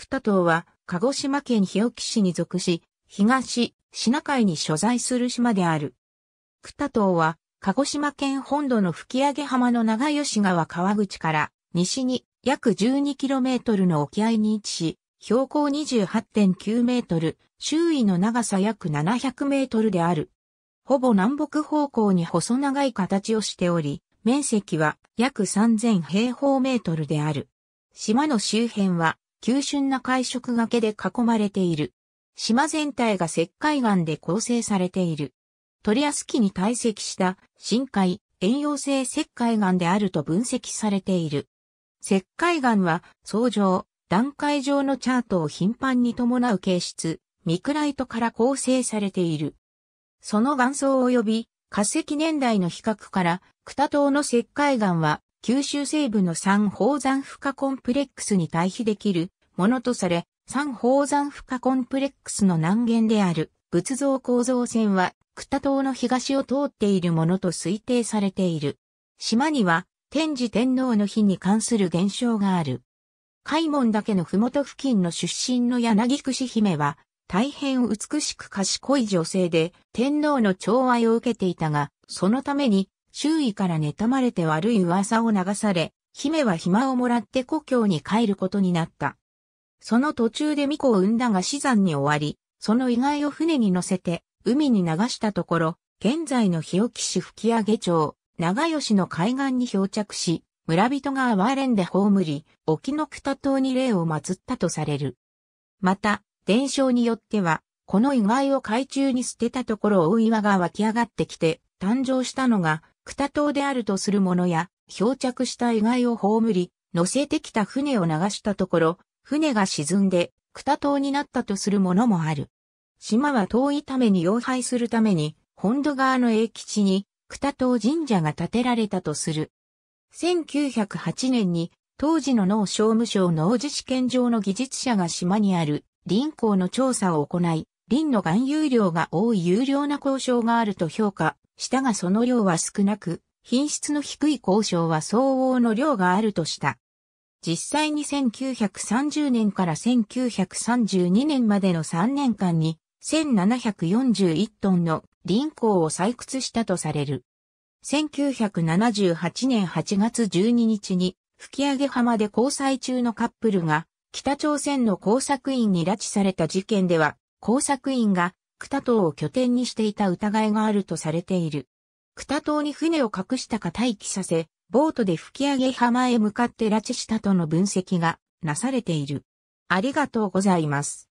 クタ島は、鹿児島県日置市に属し、東、品海に所在する島である。クタ島は、鹿児島県本土の吹上浜の長吉川川口から西に約 12km の沖合に位置し、標高28.9メートル、周囲の長さ約700メートルである。ほぼ南北方向に細長い形をしており、面積は約3000平方メートルである。島の周辺は急峻な海食崖で囲まれている。島全体が石灰岩で構成されている。トリアス紀に堆積した深海、遠洋性石灰岩であると分析されている。石灰岩は、相乗、段階上のチャートを頻繁に伴う形質、ミクライトから構成されている。その岩層及び、化石年代の比較から、クタ島の石灰岩は九州西部の三宝山負荷コンプレックスに対比できるものとされ、三宝山負荷コンプレックスの南限である仏像構造線は、クタ島の東を通っているものと推定されている。島には、天智天皇の日に関する現象がある。海門岳の麓付近の出身の柳串姫は、大変美しく賢い女性で、天皇の寵愛を受けていたが、そのために周囲から妬まれて悪い噂を流され、姫は暇をもらって故郷に帰ることになった。その途中で巫女を産んだが死産に終わり、その遺骸を船に乗せて海に流したところ、現在の日置市吹上町、長吉の海岸に漂着し、村人が哀れんで葬り、沖の北島に霊を祀ったとされる。また、伝承によっては、この遺骸を海中に捨てたところ大岩が湧き上がってきて、誕生したのがクタ島であるとするものや、漂着した遺骸を葬り、乗せてきた船を流したところ、船が沈んで、クタ島になったとするものもある。島は遠いために要配するために、本土側の永吉に、クタ島神社が建てられたとする。1908年に、当時の農商務省農事試験場の技術者が島にある林港の調査を行い、林の含有量が多い有料な交渉があると評価したがその量は少なく、品質の低い交渉は相応の量があるとした。実際に1930年から1932年までの3年間に1741トンの林鉱を採掘したとされる。1978年8月12日に吹上浜で交際中のカップルが北朝鮮の工作員に拉致された事件では工作員がタ島を拠点にしていた疑いがあるとされている。クタ島に船を隠したか待機させ、ボートで吹上げ浜へ向かって拉致したとの分析がなされている。ありがとうございます。